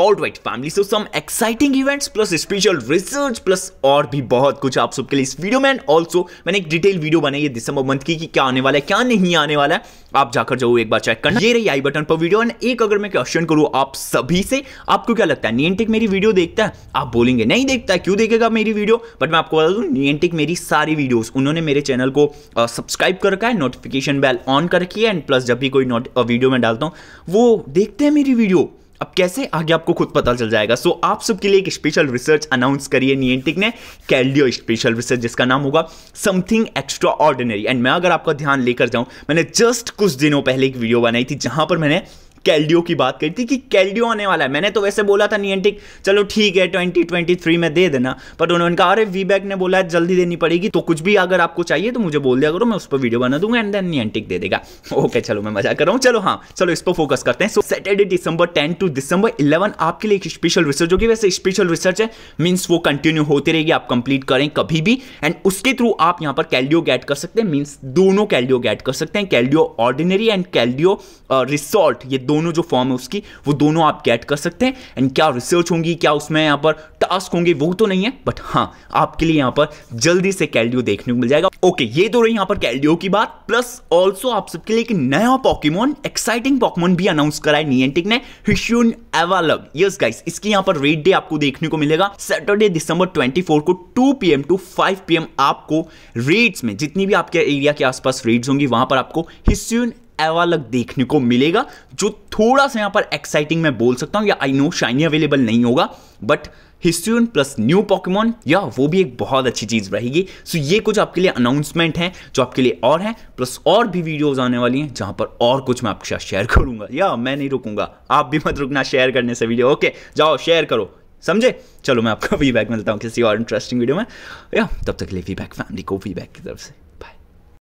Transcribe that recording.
alright family so some exciting events plus special research plus और भी बहुत कुछ आप सबके लिए इस वीडियो में एंड ऑल्सो मैंने एक डिटेल वीडियो बनाई है दिसंबर मंथ की कि क्या आने वाला है क्या नहीं आने वाला है आप जाकर जरूर एक बार चेक करना ये रही आई बटन पर वीडियो एंड एक अगर मैं क्वेश्चन करूँ आप सभी से आपको क्या लगता है नियंटिक मेरी वीडियो देखता है आप बोलेंगे नहीं देखता है क्यों देखेगा मेरी वीडियो बट मैं आपको बता दूँ नियंटिक मेरी सारी वीडियोस उन्होंने मेरे चैनल को सब्सक्राइब कर रखा है नोटिफिकेशन बेल ऑन कर रखी है एंड प्लस जब भी कोई वीडियो में डालता हूँ वो देखते हैं मेरी वीडियो अब कैसे आगे आपको खुद पता चल जाएगा सो so, आप सबके लिए एक स्पेशल रिसर्च अनाउंस करिए नियंटिक ने कैलियो स्पेशल रिसर्च जिसका नाम होगा समथिंग एक्स्ट्रा ऑर्डिनरी एंड मैं अगर आपका ध्यान लेकर जाऊं मैंने जस्ट कुछ दिनों पहले एक वीडियो बनाई थी जहां पर मैंने कैल्डियो की बात करी थी कि कैल्डियो आने वाला है मैंने तो वैसे बोला था नियंटिक चलो ठीक है ट्वेंटी ट्वेंटी थ्री में दे देना बट उन्होंने कहा अरे वी बैक ने बोला है जल्दी देनी पड़ेगी तो कुछ भी अगर आपको चाहिए तो मुझे बोल दिया करो मैं उस पर वीडियो बना दूंगा एंड देन नियंटिक दे देगा ओके चलो मैं मजा कर रहा हूँ चलो हाँ चलो इस पर फोकस करते हैं so Saturday December ten to December eleven आपके लिए एक स्पेशल रिसर्च होगी वैसे स्पेशल रिसर्च है मीन्स वो कंटिन्यू होती रहेगी आप कंप्लीट करें कभी भी एंड उसके थ्रू आप यहाँ पर कैल्डियो गैट कर सकते हैं मीन्स दोनों कैल्डियो गैट कर सकते हैं कैल्डियो ऑर्डिनरी एंड कैल्डियो रिसोर्ट ये दोनों जो फॉर्म है उसकी वो दोनों आप गेट कर सकते हैं एंड क्या रिसर्च होंगी क्या उसमें यहाँ पर टास्क होंगे वो तो नहीं है बट हाँ आपके लिए यहाँ पर जल्दी से कैल्डियो देखने को मिल जाएगा ओके ये तो रही यहाँ पर कैल्डियो की बात प्लस ऑल्सो आप सबके लिए एक नया पॉकीमोन एक्साइटिंग पॉकमोन भी अनाउंस करा है नियंटिक ने हिश्यून एवालव यस गाइस इसकी यहाँ पर रेट डे आपको देखने को मिलेगा सैटरडे दिसंबर ट्वेंटी को two P to five P आपको रेड्स में जितनी भी आपके एरिया के आसपास रेड्स होंगी वहां पर आपको हिस्स्यून एवालक देखने को मिलेगा जो थोड़ा सा यहाँ पर एक्साइटिंग मैं बोल सकता हूँ या आई नो शाइनी अवेलेबल नहीं होगा बट हिस्ट्रियन प्लस न्यू पॉकेमॉन या वो भी एक बहुत अच्छी चीज़ रहेगी सो so, ये कुछ आपके लिए अनाउंसमेंट हैं जो आपके लिए और हैं प्लस और भी वीडियोस आने वाली हैं जहां पर और कुछ मैं आपके साथ शेयर करूंगा या मैं नहीं रुकूंगा आप भी मत रुकना शेयर करने से वीडियो ओके जाओ शेयर करो समझे चलो मैं आपका फीडबैक मिलता हूँ किसी और इंटरेस्टिंग वीडियो में या तब तक के लिए फीडबैक फैमिली को फीडबैक की तरफ से